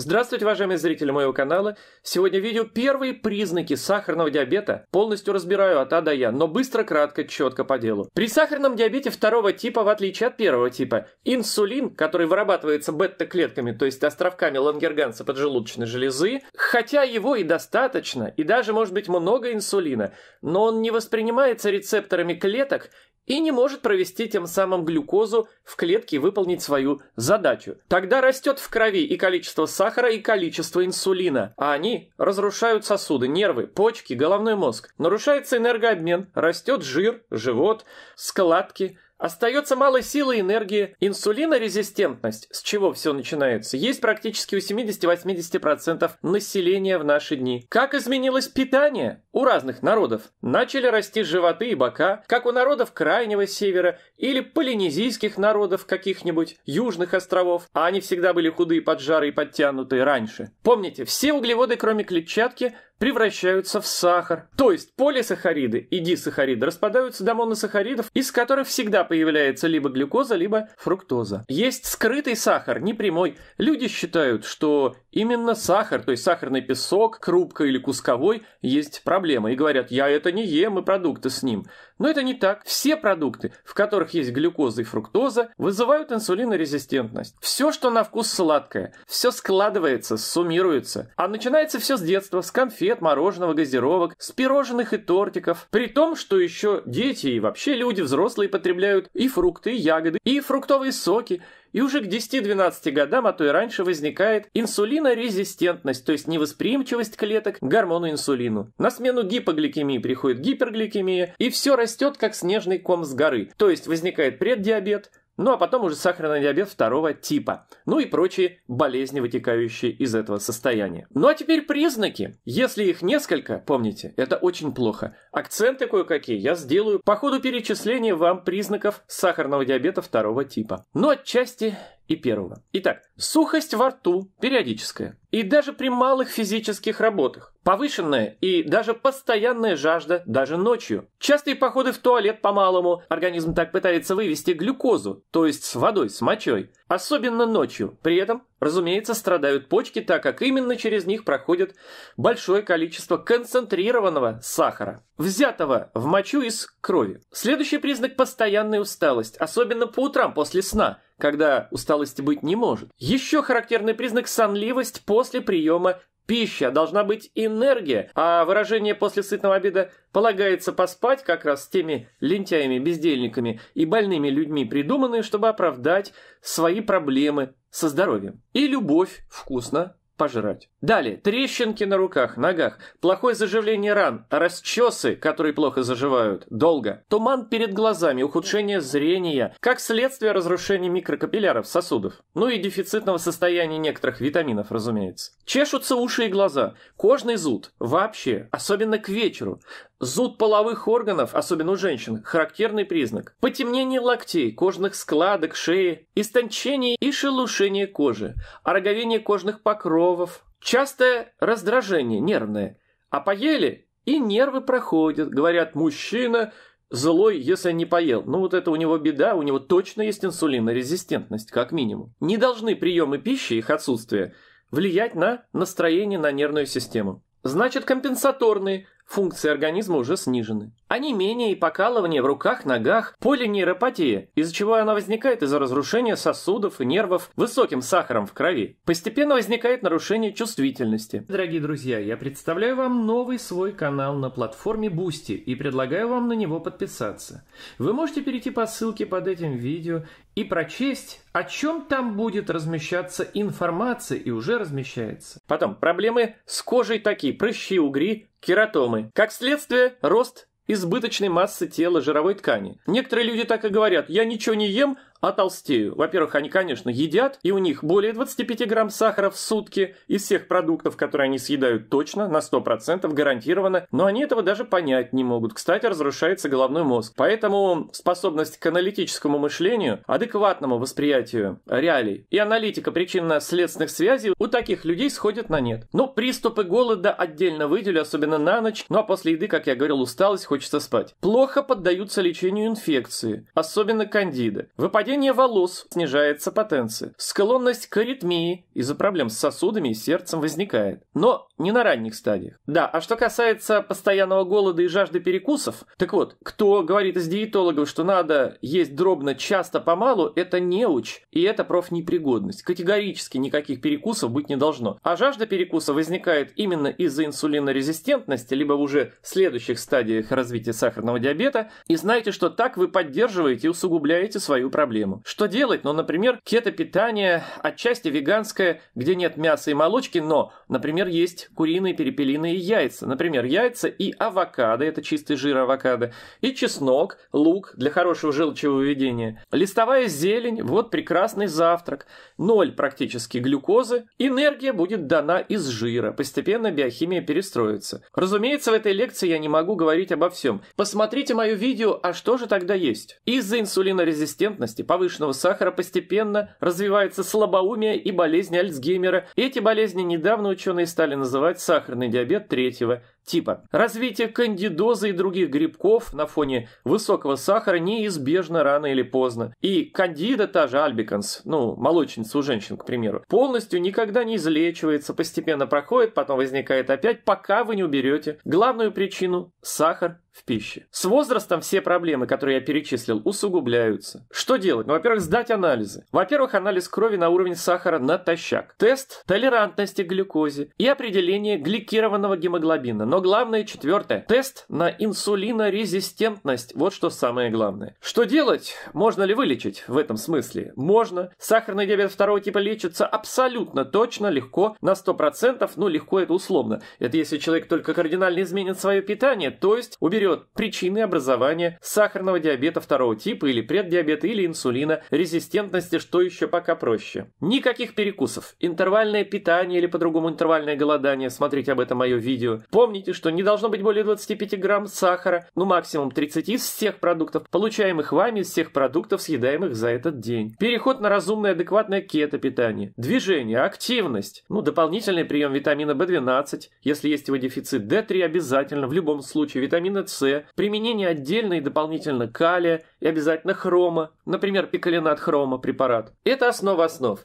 Здравствуйте, уважаемые зрители моего канала. Сегодня видео первые признаки сахарного диабета. Полностью разбираю от А до Я, но быстро, кратко, четко по делу. При сахарном диабете второго типа, в отличие от первого типа, инсулин, который вырабатывается бета-клетками, то есть островками лангерганса поджелудочной железы, хотя его и достаточно, и даже может быть много инсулина, но он не воспринимается рецепторами клеток и не может провести тем самым глюкозу в клетке выполнить свою задачу. Тогда растет в крови и количество сахара, и количество инсулина, а они разрушают сосуды, нервы, почки, головной мозг. Нарушается энергообмен, растет жир, живот, складки – Остается мало силы и энергии, инсулинорезистентность, с чего все начинается, есть практически у 70-80% населения в наши дни. Как изменилось питание у разных народов? Начали расти животы и бока, как у народов Крайнего Севера или полинезийских народов каких-нибудь, южных островов, а они всегда были худые, поджарые и подтянутые раньше. Помните, все углеводы, кроме клетчатки, превращаются в сахар. То есть полисахариды и дисахариды распадаются до моносахаридов, из которых всегда появляется либо глюкоза, либо фруктоза. Есть скрытый сахар, непрямой. Люди считают, что именно сахар, то есть сахарный песок, крупка или кусковой, есть проблема. И говорят, я это не ем, и продукты с ним. Но это не так. Все продукты, в которых есть глюкоза и фруктоза, вызывают инсулинорезистентность. Все, что на вкус сладкое, все складывается, суммируется. А начинается все с детства, с конфет, конфет, мороженого, газировок, с пирожных и тортиков. При том, что еще дети и вообще люди взрослые потребляют и фрукты, и ягоды, и фруктовые соки, и уже к 10-12 годам, а то и раньше, возникает инсулинорезистентность, то есть невосприимчивость клеток к гормону инсулину. На смену гипогликемии приходит гипергликемия, и все растет, как снежный ком с горы. То есть возникает преддиабет, ну а потом уже сахарный диабет второго типа. Ну и прочие болезни, вытекающие из этого состояния. Ну а теперь признаки. Если их несколько, помните, это очень плохо. Акценты кое-какие я сделаю по ходу перечисления вам признаков сахарного диабета второго типа. Но ну, отчасти и первого. Итак, сухость во рту периодическая. И даже при малых физических работах. Повышенная и даже постоянная жажда даже ночью. Частые походы в туалет по-малому. Организм так пытается вывести глюкозу, то есть с водой, с мочой. Особенно ночью. При этом, разумеется, страдают почки, так как именно через них проходит большое количество концентрированного сахара, взятого в мочу из крови. Следующий признак – постоянная усталость, особенно по утрам после сна – когда усталости быть не может. Еще характерный признак – сонливость после приема Пища должна быть энергия, а выражение после сытного обеда полагается поспать как раз с теми лентяями, бездельниками и больными людьми, придуманные, чтобы оправдать свои проблемы со здоровьем. И любовь вкусно пожрать. Далее, трещинки на руках, ногах, плохое заживление ран, расчесы, которые плохо заживают, долго, туман перед глазами, ухудшение зрения, как следствие разрушения микрокапилляров сосудов, ну и дефицитного состояния некоторых витаминов, разумеется. Чешутся уши и глаза, кожный зуд, вообще, особенно к вечеру, Зуд половых органов, особенно у женщин, характерный признак. Потемнение локтей, кожных складок, шеи, истончение и шелушение кожи, ороговение кожных покровов, Частое раздражение нервное. А поели и нервы проходят, говорят, мужчина злой, если не поел. Ну вот это у него беда, у него точно есть инсулинорезистентность, как минимум. Не должны приемы пищи, их отсутствие, влиять на настроение на нервную систему. Значит, компенсаторные функции организма уже снижены а менее и покалывание в руках, ногах, полинейропатии, из-за чего она возникает из-за разрушения сосудов и нервов высоким сахаром в крови. Постепенно возникает нарушение чувствительности. Дорогие друзья, я представляю вам новый свой канал на платформе Boosty и предлагаю вам на него подписаться. Вы можете перейти по ссылке под этим видео и прочесть, о чем там будет размещаться информация и уже размещается. Потом, проблемы с кожей такие, прыщи, угри, кератомы. Как следствие, рост избыточной массы тела жировой ткани. Некоторые люди так и говорят, я ничего не ем, а толстею. Во-первых, они, конечно, едят, и у них более 25 грамм сахара в сутки. Из всех продуктов, которые они съедают точно, на 100% гарантированно, но они этого даже понять не могут. Кстати, разрушается головной мозг. Поэтому способность к аналитическому мышлению, адекватному восприятию реалий и аналитика причинно-следственных связей у таких людей сходит на нет. Но приступы голода отдельно выделю, особенно на ночь, ну а после еды, как я говорил, усталость, хочется спать. Плохо поддаются лечению инфекции, особенно кандида. Выпадение Выпадение волос снижается потенция. Склонность к аритмии из-за проблем с сосудами и сердцем возникает. Но не на ранних стадиях. Да, а что касается постоянного голода и жажды перекусов, так вот, кто говорит из диетологов, что надо есть дробно часто помалу, это неуч и это профнепригодность. Категорически никаких перекусов быть не должно. А жажда перекуса возникает именно из-за инсулинорезистентности, либо уже следующих стадиях развития сахарного диабета. И знаете, что так вы поддерживаете и усугубляете свою проблему проблему. Что делать? Ну, например, кето-питание, отчасти веганское, где нет мяса и молочки, но, например, есть куриные, перепелиные яйца. Например, яйца и авокадо, это чистый жир авокадо, и чеснок, лук для хорошего желчевыведения, листовая зелень, вот прекрасный завтрак, ноль практически глюкозы, энергия будет дана из жира, постепенно биохимия перестроится. Разумеется, в этой лекции я не могу говорить обо всем. Посмотрите мое видео «А что же тогда есть?» Из-за инсулинорезистентности повышенного сахара постепенно развивается слабоумие и болезнь Альцгеймера. Эти болезни недавно ученые стали называть сахарный диабет третьего типа. Развитие кандидоза и других грибков на фоне высокого сахара неизбежно рано или поздно. И кандида та же альбиканс, ну, молочница у женщин, к примеру, полностью никогда не излечивается, постепенно проходит, потом возникает опять, пока вы не уберете главную причину – сахар в пище. С возрастом все проблемы, которые я перечислил, усугубляются. Что делать? Ну, во-первых, сдать анализы. Во-первых, анализ крови на уровень сахара натощак. Тест толерантности к глюкозе и определение гликированного гемоглобина. Но но главное четвертое. Тест на инсулинорезистентность. Вот что самое главное. Что делать? Можно ли вылечить в этом смысле? Можно. Сахарный диабет второго типа лечится абсолютно точно, легко, на 100%. Ну, легко это условно. Это если человек только кардинально изменит свое питание, то есть уберет причины образования сахарного диабета второго типа или преддиабета или инсулина, резистентности, что еще пока проще. Никаких перекусов. Интервальное питание или по-другому интервальное голодание. Смотрите об этом мое видео. Помните, помните, что не должно быть более 25 грамм сахара, ну максимум 30 из всех продуктов, получаемых вами из всех продуктов, съедаемых за этот день. Переход на разумное адекватное кето-питание, движение, активность, ну дополнительный прием витамина B12, если есть его дефицит, D3 обязательно, в любом случае, витамина С, применение отдельно и дополнительно калия и обязательно хрома, например, пикалинат хрома препарат. Это основа основ.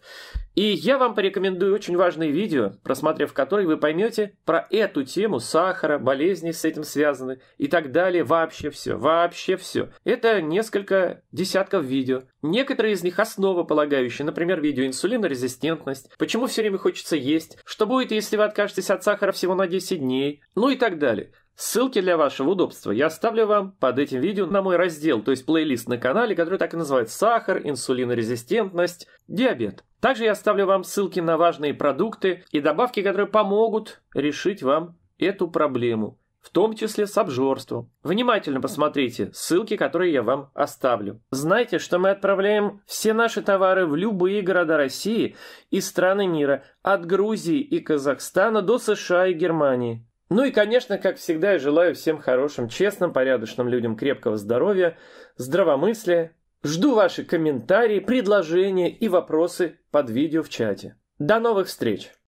И я вам порекомендую очень важное видео, просмотрев которое вы поймете про эту тему сахара, болезни с этим связаны и так далее. Вообще все, вообще все. Это несколько десятков видео. Некоторые из них основополагающие, например, видео инсулинорезистентность, почему все время хочется есть, что будет, если вы откажетесь от сахара всего на 10 дней, ну и так далее. Ссылки для вашего удобства я оставлю вам под этим видео на мой раздел, то есть плейлист на канале, который так и называется «Сахар», «Инсулинорезистентность», «Диабет». Также я оставлю вам ссылки на важные продукты и добавки, которые помогут решить вам эту проблему, в том числе с обжорством. Внимательно посмотрите ссылки, которые я вам оставлю. Знайте, что мы отправляем все наши товары в любые города России и страны мира, от Грузии и Казахстана до США и Германии. Ну и, конечно, как всегда, я желаю всем хорошим, честным, порядочным людям крепкого здоровья, здравомыслия Жду ваши комментарии, предложения и вопросы под видео в чате. До новых встреч!